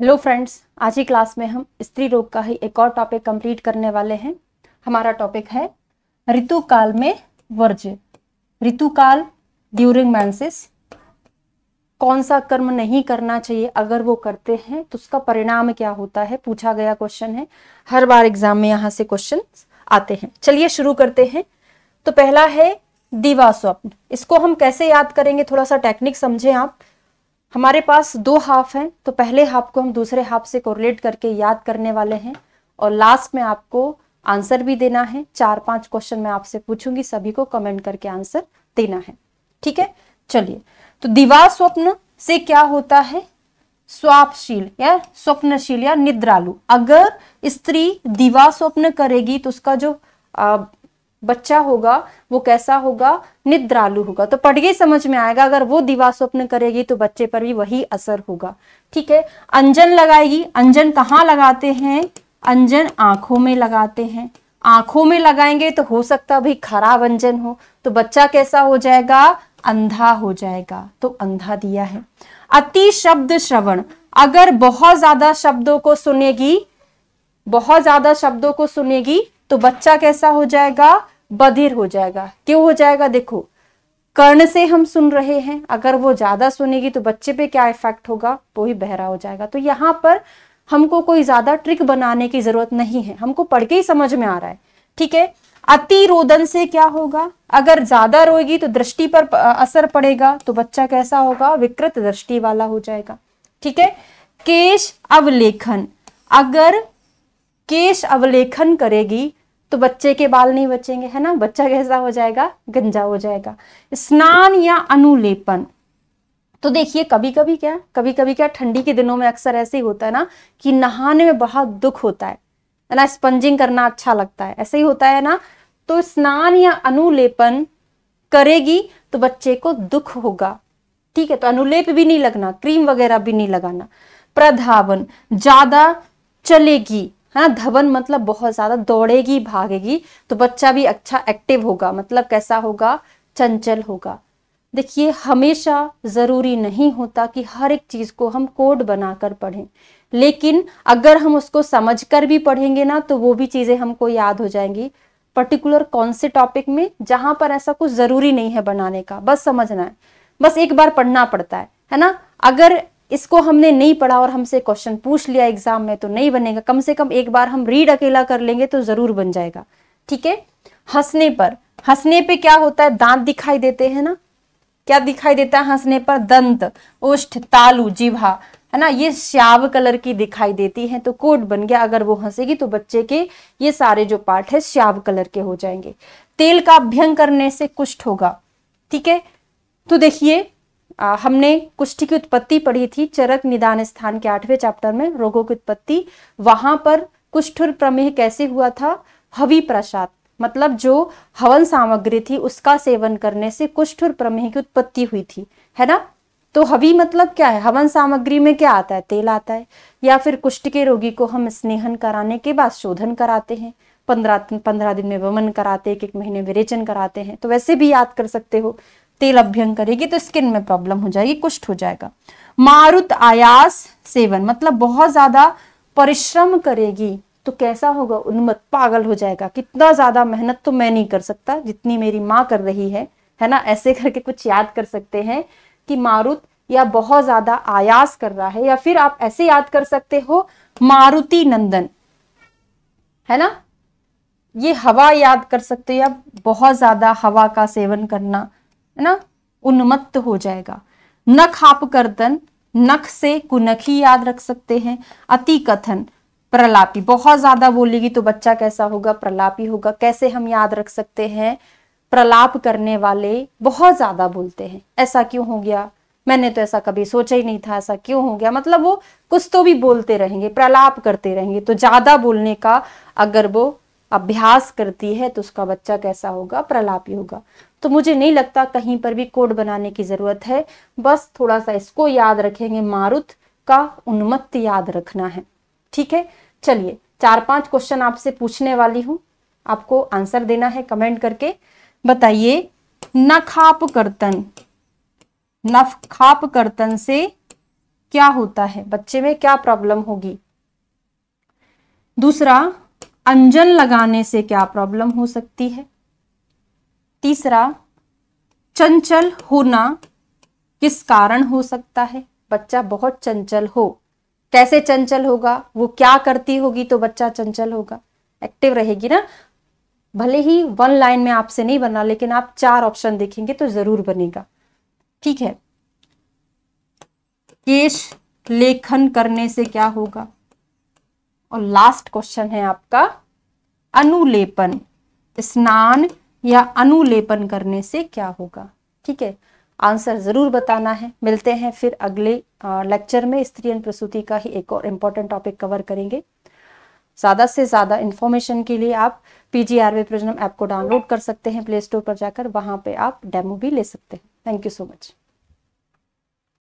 hello friends आज की class में हम स्त्री रोग का ही एक और टॉपिक कंप्लीट करने वाले हैं हमारा टॉपिक है ऋतु काल में वर्ज ऋतु काल ड्यूरिंग मैंसिस कौन सा कर्म नहीं करना चाहिए अगर वो करते हैं तो उसका परिणाम क्या होता है पूछा गया क्वेश्चन है हर बार एग्जाम में यहाँ से क्वेश्चन आते हैं चलिए शुरू करते हैं तो पहला है दीवा स्वप्न इसको हम कैसे याद करेंगे थोड़ा सा टेक्निक समझें आप हमारे पास दो हाफ हैं तो पहले हाफ को हम दूसरे हाफ से कोरिलेट करके याद करने वाले हैं और लास्ट में आपको आंसर भी देना है चार पांच क्वेश्चन मैं आपसे पूछूंगी सभी को कमेंट करके आंसर देना है ठीक है चलिए तो दीवा स्वप्न से क्या होता है स्वापशील या स्वप्नशील या निद्रालु अगर स्त्री दीवा स्वप्न करेगी तो उसका जो बच्चा होगा वो कैसा होगा निद्रालु होगा तो पढ़ के समझ में आएगा अगर वो दिवा स्वप्न करेगी तो बच्चे पर भी वही असर होगा ठीक है अंजन लगाएगी अंजन कहाँ लगाते हैं अंजन आंखों में लगाते हैं आंखों में लगाएंगे तो हो सकता भाई खराब अंजन हो तो बच्चा कैसा हो जाएगा अंधा हो जाएगा तो अंधा दिया है अति शब्द श्रवण अगर बहुत ज्यादा शब्दों को सुनेगी बहुत ज्यादा शब्दों को सुनेगी तो बच्चा कैसा हो जाएगा बधिर हो जाएगा क्यों हो जाएगा देखो कर्ण से हम सुन रहे हैं अगर वो ज्यादा सुनेगी तो बच्चे पे क्या इफेक्ट होगा वो ही बहरा हो जाएगा तो यहाँ पर हमको कोई ज्यादा ट्रिक बनाने की जरूरत नहीं है हमको पढ़ के ही समझ में आ रहा है ठीक है अति रोदन से क्या होगा अगर ज्यादा रोएगी तो दृष्टि पर असर पड़ेगा तो बच्चा कैसा होगा विकृत दृष्टि वाला हो जाएगा ठीक है केश अवलेखन अगर केश अवलेखन करेगी तो बच्चे के बाल नहीं बचेंगे है ना बच्चा कैसा हो जाएगा गंजा हो जाएगा स्नान या अनुलेपन तो देखिए कभी कभी क्या कभी कभी क्या ठंडी के दिनों में अक्सर ऐसे ही होता है ना कि नहाने में बहुत दुख होता है है ना स्पंजिंग करना अच्छा लगता है ऐसे ही होता है ना तो स्नान या अनुलेपन करेगी तो बच्चे को दुख होगा ठीक है तो अनुलेप भी नहीं लगना क्रीम वगैरह भी नहीं लगाना प्रधावन ज्यादा चलेगी है ना धवन मतलब बहुत ज़्यादा दौड़ेगी भागेगी तो बच्चा भी अच्छा एक्टिव होगा मतलब कैसा होगा चंचल होगा देखिए हमेशा ज़रूरी नहीं होता कि हर एक चीज़ को हम कोड बनाकर पढ़ें लेकिन अगर हम उसको समझकर भी पढ़ेंगे ना तो वो भी चीज़ें हमको याद हो जाएंगी पर्टिकुलर कौन से टॉपिक में जहां पर ऐसा कुछ ज़रूरी नहीं है बनाने का बस समझना है बस एक बार पढ़ना पड़ता है है ना अगर इसको हमने नहीं पढ़ा और हमसे क्वेश्चन पूछ लिया एग्जाम में तो नहीं बनेगा कम से कम एक बार हम रीड अकेला कर लेंगे तो जरूर बन जाएगा ठीक है हंसने पर हंसने पे क्या होता है दांत दिखाई देते हैं ना क्या दिखाई देता है हंसने पर दंत ओष्ठ तालू जीभा है ना ये श्याव कलर की दिखाई देती है तो कोट बन गया अगर वो हंसेगी तो बच्चे के ये सारे जो पार्ट है श्याव कलर के हो जाएंगे तेल का अभ्यंग करने से कुष्ठ होगा ठीक है तो देखिए आ, हमने कुष्ठी की उत्पत्ति पढ़ी थी चरक निदान स्थान के आठवें चैप्टर में रोगों की उत्पत्ति वहां पर कुष्ठ प्रमेह कैसे हुआ था हवि प्रसाद मतलब जो हवन सामग्री थी उसका सेवन करने से कुष्ठ प्रमेह की उत्पत्ति हुई थी है ना तो हवी मतलब क्या है हवन सामग्री में क्या आता है तेल आता है या फिर कुष्ठ के रोगी को हम स्नेहन कराने के बाद शोधन कराते हैं पंद्रह पंद्रह दिन में वमन कराते एक एक महीने विरेचन कराते हैं तो वैसे भी याद कर सकते हो तेल अभ्यंग करेगी तो स्किन में प्रॉब्लम हो जाएगी कुष्ठ हो जाएगा मारुत आयास सेवन मतलब बहुत ज्यादा परिश्रम करेगी तो कैसा होगा उन्मत पागल हो जाएगा कितना ज्यादा मेहनत तो मैं नहीं कर सकता जितनी मेरी माँ कर रही है है ना ऐसे करके कुछ याद कर सकते हैं कि मारुत या बहुत ज्यादा आयास कर रहा है या फिर आप ऐसे याद कर सकते हो मारुति नंदन है ना ये हवा याद कर सकते हो या बहुत ज्यादा हवा का सेवन करना है ना उन्मत्त हो जाएगा नख आप करदन नख से कुनखी याद रख सकते हैं अति कथन प्रलापी बहुत ज्यादा बोलेगी तो बच्चा कैसा होगा प्रलापी होगा कैसे हम याद रख सकते हैं प्रलाप करने वाले बहुत ज्यादा बोलते हैं ऐसा क्यों हो गया मैंने तो ऐसा कभी सोचा ही नहीं था ऐसा क्यों हो गया मतलब वो कुछ तो भी बोलते रहेंगे प्रलाप करते रहेंगे तो ज्यादा बोलने का अगर वो अभ्यास करती है तो उसका बच्चा कैसा होगा प्रलापी होगा तो मुझे नहीं लगता कहीं पर भी कोड बनाने की ज़रूरत है बस थोड़ा सा इसको याद रखेंगे मारुत का उन्मत्त याद रखना है ठीक है चलिए चार पांच क्वेश्चन आपसे पूछने वाली हूं आपको आंसर देना है कमेंट करके बताइए नखाप कर्तन नफखाप करतन से क्या होता है बच्चे में क्या प्रॉब्लम होगी दूसरा अंजन लगाने से क्या प्रॉब्लम हो सकती है तीसरा चंचल होना किस कारण हो सकता है बच्चा बहुत चंचल हो कैसे चंचल होगा वो क्या करती होगी तो बच्चा चंचल होगा एक्टिव रहेगी ना भले ही वन लाइन में आपसे नहीं बना लेकिन आप चार ऑप्शन देखेंगे तो जरूर बनेगा ठीक है केश लेखन करने से क्या होगा और लास्ट क्वेश्चन है आपका अनुलेपन स्नान या अनुलेपन करने से क्या होगा ठीक है आंसर जरूर बताना है मिलते हैं फिर अगले लेक्चर में स्त्री एंड प्रसूति का ही एक और इम्पोर्टेंट टॉपिक कवर करेंगे ज़्यादा से ज़्यादा इन्फॉर्मेशन के लिए आप पी वे प्रजनम ऐप को डाउनलोड कर सकते हैं प्ले स्टोर पर जाकर वहां पे आप डेमो भी ले सकते हैं थैंक यू सो मच